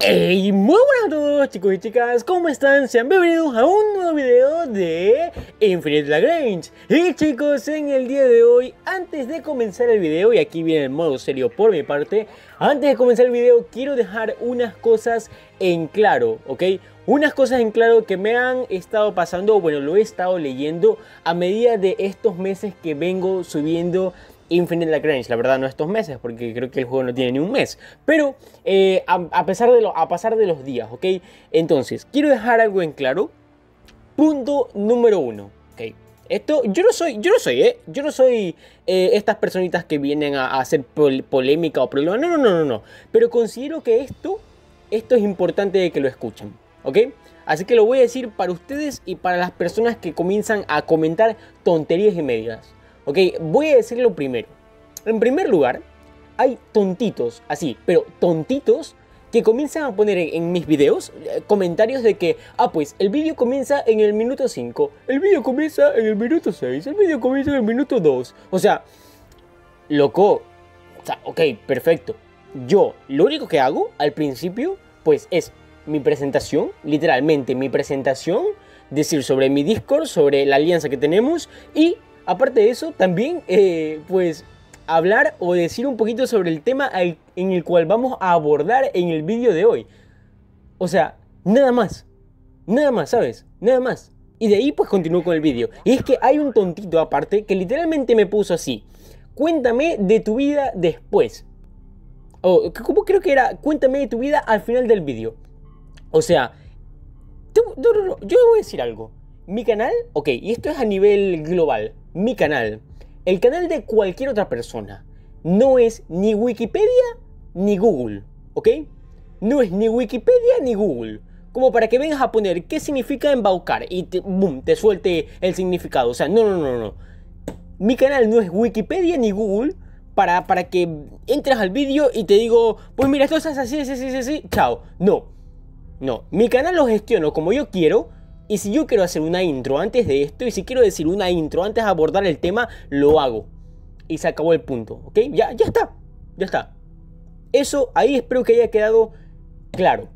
Hey, muy buenas a todos chicos y chicas, ¿cómo están? Sean bienvenidos a un nuevo video de Infinite Lagrange Y chicos, en el día de hoy, antes de comenzar el video, y aquí viene el modo serio por mi parte Antes de comenzar el video, quiero dejar unas cosas en claro, ¿ok? Unas cosas en claro que me han estado pasando, bueno, lo he estado leyendo a medida de estos meses que vengo subiendo Infinite Lagrange, la verdad no estos meses, porque creo que el juego no tiene ni un mes, pero eh, a, pesar de lo, a pasar de los días, ¿ok? Entonces, quiero dejar algo en claro. Punto número uno, ¿ok? Esto, yo no soy, yo no soy, ¿eh? Yo no soy eh, estas personitas que vienen a, hacer polémica o problema, no, no, no, no, no, pero considero que esto, esto es importante de que lo escuchen, ¿ok? Así que lo voy a decir para ustedes y para las personas que comienzan a comentar tonterías y medias. Ok, voy a decir lo primero. En primer lugar, hay tontitos, así, pero tontitos que comienzan a poner en, mis videos eh, comentarios de que, ah, pues el vídeo comienza en el minuto 5, el vídeo comienza en el minuto 6, el vídeo comienza en el minuto 2. O sea, loco, o sea, ok, perfecto. Yo lo único que hago al principio, pues es mi presentación, literalmente mi presentación, decir sobre mi Discord, sobre la alianza que tenemos y Aparte de eso, también, eh, pues, hablar o decir un poquito sobre el tema en el cual vamos a abordar en el vídeo de hoy. O sea, nada más. Nada más, ¿sabes? Nada más. Y de ahí pues continúo con el vídeo. Y es que hay un tontito aparte que literalmente me puso así. Cuéntame de tu vida después. O, ¿cómo creo que era? Cuéntame de tu vida al final del vídeo. O sea, yo yo voy a decir algo. Mi canal, ok, y esto es a nivel global mi canal, el canal de cualquier otra persona. No es ni Wikipedia ni Google, ¿ok? No es ni Wikipedia ni Google. Como para que vengas a poner qué significa embaucar y te, te suelte el significado. O sea, no, no, no, no. Mi canal no es Wikipedia ni Google para, para que entres al vídeo y te digo, pues mira, esto es así, así, así, así, chao. No, no. Mi canal lo gestiono como yo quiero y si yo quiero hacer una intro antes de esto, y si quiero decir una intro antes de abordar el tema, lo hago. Y se acabó el punto, ¿ok? Ya, ya está, ya está. Eso ahí espero que haya quedado claro.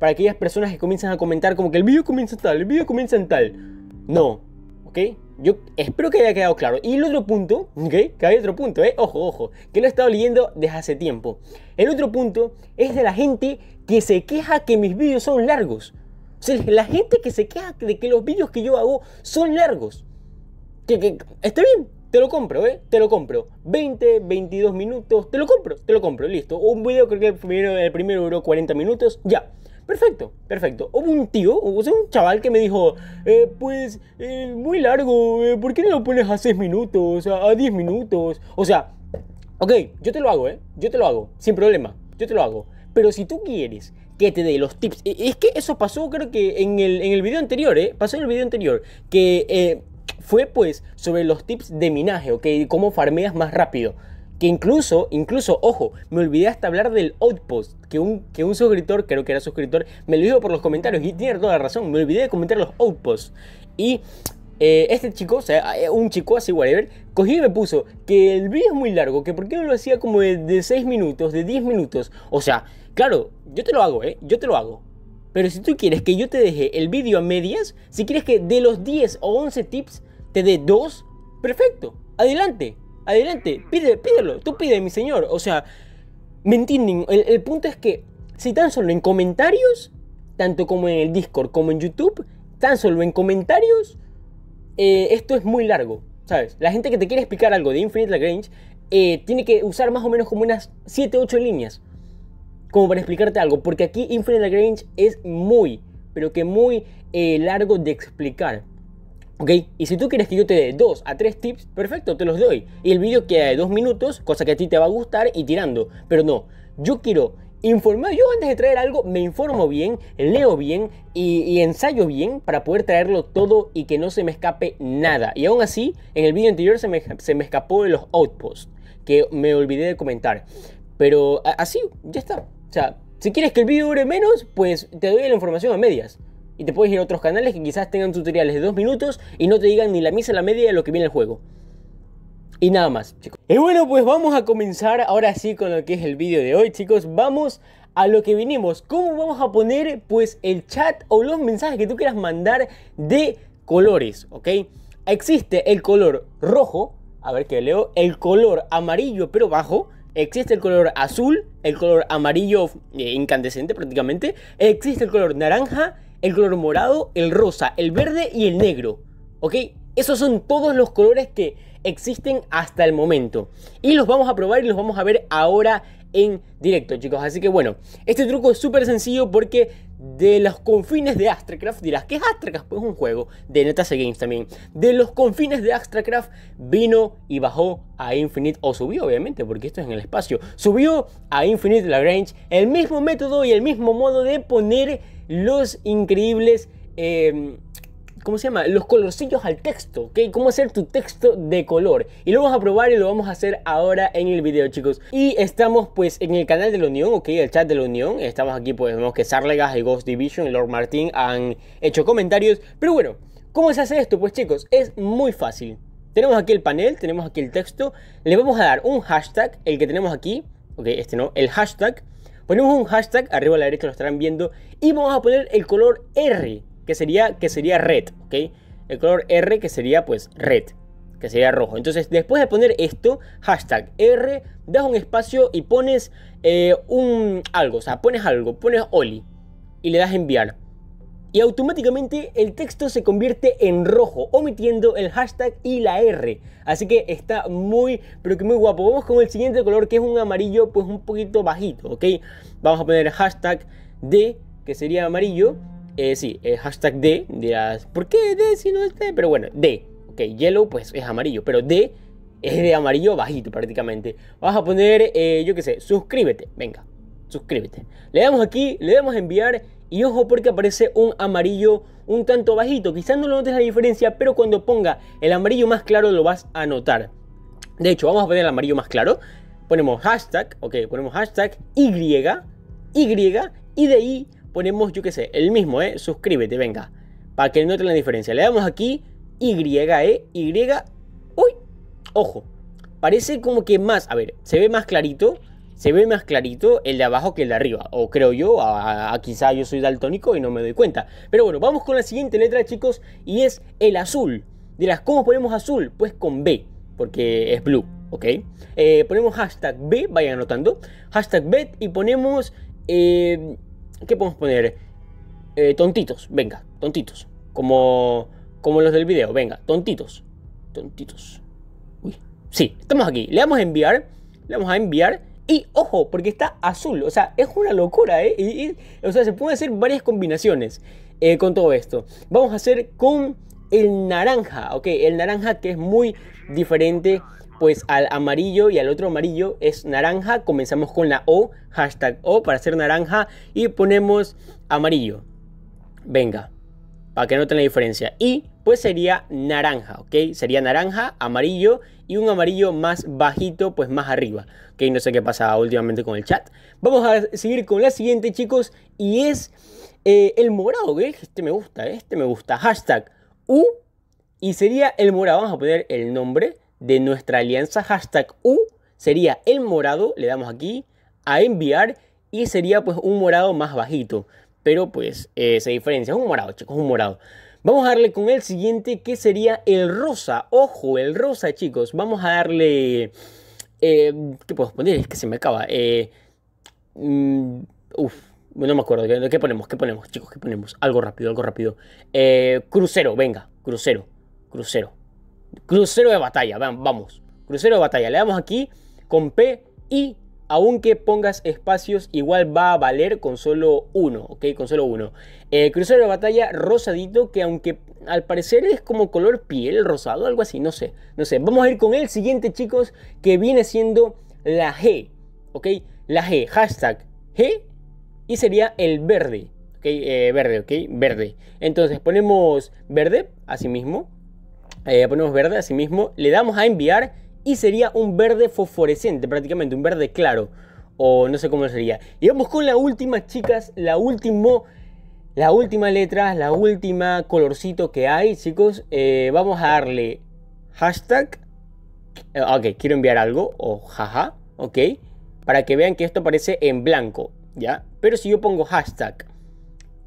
Para aquellas personas que comienzan a comentar como que el video comienza tal, el video comienza en tal. No, ¿ok? Yo espero que haya quedado claro. Y el otro punto, ¿ok? Que hay otro punto, ¿eh? Ojo, ojo, que lo he estado leyendo desde hace tiempo. El otro punto es de la gente que se queja que mis vídeos son largos. O la gente que se queja de que los vídeos que yo hago son largos. Que, que está bien, te lo compro, ¿eh? Te lo compro. 20, 22 minutos, te lo compro, te lo compro, listo. Un video creo que el primero, el primero duró 40 minutos, ya. Perfecto, perfecto. Hubo un tío, o sea, un chaval que me dijo, eh, pues, eh, muy largo, eh, ¿por qué no lo pones a 6 minutos, a, a 10 minutos? O sea, ok, yo te lo hago, ¿eh? Yo te lo hago, sin problema, yo te lo hago. Pero si tú quieres que te dé los tips. Y es que eso pasó creo que en el, en video anterior, ¿eh? Pasó en el video anterior, que eh, fue pues sobre los tips de minaje, ¿ok? Cómo farmeas más rápido. Que incluso, incluso, ojo, me olvidé hasta hablar del Outpost, que un, que un suscriptor, creo que era suscriptor, me lo dijo por los comentarios y tiene toda la razón, me olvidé de comentar los Outposts. Y eh, este chico, o sea, eh, un chico así, whatever, cogí y me puso que el video es muy largo, que por qué no lo hacía como de, de, 6 minutos, de 10 minutos. O sea, Claro, yo te lo hago, ¿eh? Yo te lo hago. Pero si tú quieres que yo te deje el vídeo a medias, si quieres que de los 10 o 11 tips te dé 2, perfecto. Adelante, adelante, pide, pídelo, tú pide, mi señor. O sea, ¿me entienden? El, punto es que si tan solo en comentarios, tanto como en el Discord como en YouTube, tan solo en comentarios, eh, esto es muy largo, ¿sabes? La gente que te quiere explicar algo de Infinite Lagrange eh, tiene que usar más o menos como unas 7, 8 líneas como para explicarte algo, porque aquí Infinite Lagrange es muy, pero que muy eh, largo de explicar. ¿Ok? Y si tú quieres que yo te dé dos a tres tips, perfecto, te los doy. Y el vídeo queda de dos minutos, cosa que a ti te va a gustar y tirando. Pero no, yo quiero informar. Yo antes de traer algo me informo bien, leo bien y, ensayo bien para poder traerlo todo y que no se me escape nada. Y aún así, en el vídeo anterior se me, se me escapó de los outposts, que me olvidé de comentar. Pero así, ya está. O sea, si quieres que el video dure menos, pues te doy la información a medias. Y te puedes ir a otros canales que quizás tengan tutoriales de dos minutos y no te digan ni la misa, la media de lo que viene el juego. Y nada más, chicos. Y bueno, pues vamos a comenzar ahora sí con lo que es el video de hoy, chicos. Vamos a lo que vinimos. ¿Cómo vamos a poner, pues, el chat o los mensajes que tú quieras mandar de colores, ok? Existe el color rojo, a ver qué leo, el color amarillo pero bajo, Existe el color azul, el color amarillo eh, incandescente prácticamente, existe el color naranja, el color morado, el rosa, el verde y el negro. ¿Ok? Esos son todos los colores que existen hasta el momento. Y los vamos a probar y los vamos a ver ahora en directo, chicos. Así que bueno, este truco es súper sencillo porque de los confines de Astracraft, dirás, ¿qué es Astracraft? Pues un juego de NetAce Games también. De los confines de Astracraft vino y bajó a Infinite, o subió obviamente, porque esto es en el espacio. Subió a Infinite Lagrange el mismo método y el mismo modo de poner los increíbles eh, ¿cómo se llama? Los colorcillos al texto, ¿ok? Cómo hacer tu texto de color. Y lo vamos a probar y lo vamos a hacer ahora en el video, chicos. Y estamos pues en el canal de la Unión, ¿ok? El chat de la Unión. Estamos aquí, pues vemos que Sarlegas y Ghost Division y Lord Martin han hecho comentarios. Pero bueno, ¿cómo se hace esto? Pues chicos, es muy fácil. Tenemos aquí el panel, tenemos aquí el texto. Le vamos a dar un hashtag, el que tenemos aquí. Ok, este no, el hashtag. Ponemos un hashtag, arriba a la derecha lo estarán viendo. Y vamos a poner el color R que sería, que sería red, ¿ok? El color R que sería pues red, que sería rojo. Entonces después de poner esto, hashtag R, das un espacio y pones eh, un algo, o sea, pones algo, pones Oli y le das enviar. Y automáticamente el texto se convierte en rojo, omitiendo el hashtag y la R. Así que está muy, pero que muy guapo. Vamos con el siguiente color que es un amarillo pues un poquito bajito, ¿ok? Vamos a poner hashtag D, que sería amarillo, eh, sí, eh, hashtag D. Dirás, ¿por qué D si no es D? Pero bueno, D. Ok, yellow pues es amarillo, pero D es de amarillo bajito prácticamente. Vas a poner, eh, yo qué sé, suscríbete. Venga, suscríbete. Le damos aquí, le damos enviar y ojo porque aparece un amarillo un tanto bajito. Quizás no lo notes la diferencia, pero cuando ponga el amarillo más claro lo vas a notar. De hecho, vamos a poner el amarillo más claro. Ponemos hashtag, ok, ponemos hashtag Y, Y, y de ahí ponemos, yo qué sé, el mismo, ¿eh? Suscríbete, venga. Para que noten la diferencia. Le damos aquí Y, ¿eh? Y. Uy, ojo. Parece como que más, a ver, se ve más clarito. Se ve más clarito el de abajo que el de arriba. O creo yo, a, quizá yo soy daltónico y no me doy cuenta. Pero bueno, vamos con la siguiente letra, chicos. Y es el azul. Dirás, ¿cómo ponemos azul? Pues con B, porque es blue. ¿ok? Eh, ponemos hashtag B, vayan anotando, hashtag B y ponemos eh, ¿Qué podemos poner? Eh, tontitos, venga, tontitos. Como, como los del video, venga, tontitos. Tontitos. Uy. Sí, estamos aquí. Le damos a enviar. Le vamos a enviar. Y ojo, porque está azul. O sea, es una locura, ¿eh? o sea, se pueden hacer varias combinaciones eh, con todo esto. Vamos a hacer con el naranja, ¿ok? El naranja que es muy diferente pues al amarillo y al otro amarillo es naranja. Comenzamos con la O, hashtag O para hacer naranja y ponemos amarillo. Venga, para que noten la diferencia. Y pues sería naranja, ¿ok? Sería naranja, amarillo y un amarillo más bajito, pues más arriba. Ok, no sé qué pasa últimamente con el chat. Vamos a seguir con la siguiente, chicos, y es eh, el morado, ¿ok? Este me gusta, este me gusta. Hashtag U y sería el morado. Vamos a poner el nombre de nuestra alianza. Hashtag U sería el morado, le damos aquí a enviar y sería pues un morado más bajito. Pero pues eh, se diferencia, es un morado chicos, un morado. Vamos a darle con el siguiente que sería el rosa. Ojo, el rosa chicos, vamos a darle... Eh, ¿Qué puedo poner? Es que se me acaba. Eh, mm, uf, no me acuerdo. ¿Qué, ¿Qué, ponemos? ¿Qué ponemos, chicos? ¿Qué ponemos? Algo rápido, algo rápido. Eh, crucero, venga, crucero, crucero. Crucero de batalla, vamos. Crucero de batalla. Le damos aquí con P y aunque pongas espacios, igual va a valer con solo uno, ¿ok? Con solo uno. Eh, crucero de batalla rosadito, que aunque al parecer es como color piel rosado, algo así, no sé, no sé. Vamos a ir con el siguiente, chicos, que viene siendo la G, ¿ok? La G, hashtag G, y sería el verde, ¿ok? Eh, verde, ¿ok? Verde. Entonces ponemos verde, así mismo, eh, ponemos verde así mismo, le damos a enviar y sería un verde fosforescente prácticamente, un verde claro o no sé cómo sería. Y vamos con la última, chicas, la último, la última letra, la última colorcito que hay, chicos. Eh, vamos a darle hashtag. Eh, ok, quiero enviar algo o jaja, ok, para que vean que esto aparece en blanco, ya. Pero si yo pongo hashtag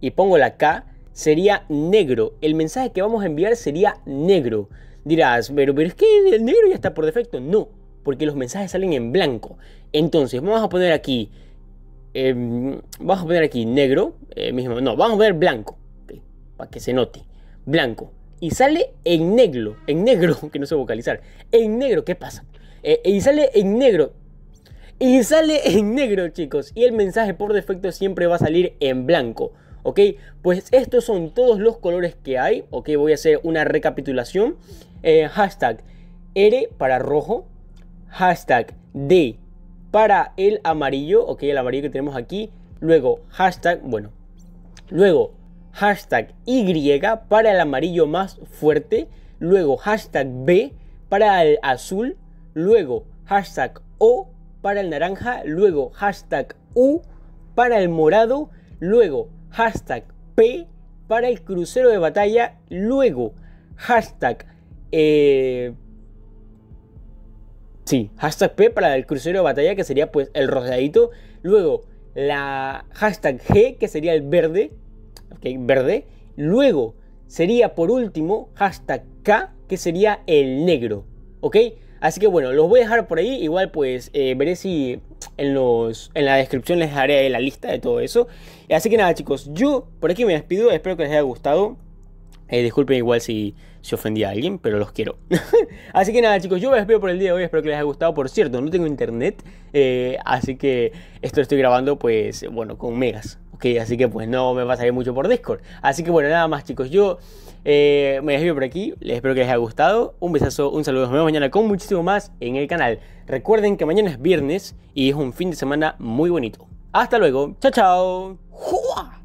y pongo la K, sería negro. El mensaje que vamos a enviar sería negro. Dirás, pero, es que el negro ya está por defecto. No, porque los mensajes salen en blanco. Entonces, vamos a poner aquí. Em, vamos a poner aquí negro. Eh, mismo, no, vamos a poner blanco. para que se note. Blanco. Y sale en negro. En negro, que no sé vocalizar. En negro, ¿qué pasa? Eh, y sale en negro. Y sale en negro, chicos. Y el mensaje por defecto siempre va a salir en blanco. ¿ok? Pues estos son todos los colores que hay, ¿ok? Voy a hacer una recapitulación. Eh, hashtag R para rojo, hashtag D para el amarillo, ¿ok? El amarillo que tenemos aquí. Luego, hashtag, bueno, luego, hashtag Y para el amarillo más fuerte. Luego, hashtag B para el azul. Luego, hashtag O para el naranja. Luego, hashtag U para el morado. Luego, hashtag P para el crucero de batalla, luego hashtag... Eh, sí, hashtag P para el crucero de batalla, que sería pues el rosadito, luego la hashtag G, que sería el verde, okay, verde, luego sería por último hashtag K, que sería el negro, ¿ok? Así que bueno, los voy a dejar por ahí. Igual pues eh, veré si en, los, en la descripción les haré la lista de todo eso. Así que nada chicos, yo por aquí me despido. Espero que les haya gustado. Eh, disculpen igual si, si ofendí a alguien, pero los quiero. así que nada, chicos, yo me despido por el día de hoy. Espero que les haya gustado. Por cierto, no tengo internet. Eh, así que esto lo estoy grabando, pues, bueno, con megas. Ok, así que pues no me va a salir mucho por Discord. Así que bueno, nada más, chicos. Yo eh, me despido por aquí, les espero que les haya gustado. Un besazo, un saludo. Nos vemos mañana con muchísimo más en el canal. Recuerden que mañana es viernes y es un fin de semana muy bonito. Hasta luego, chao chao.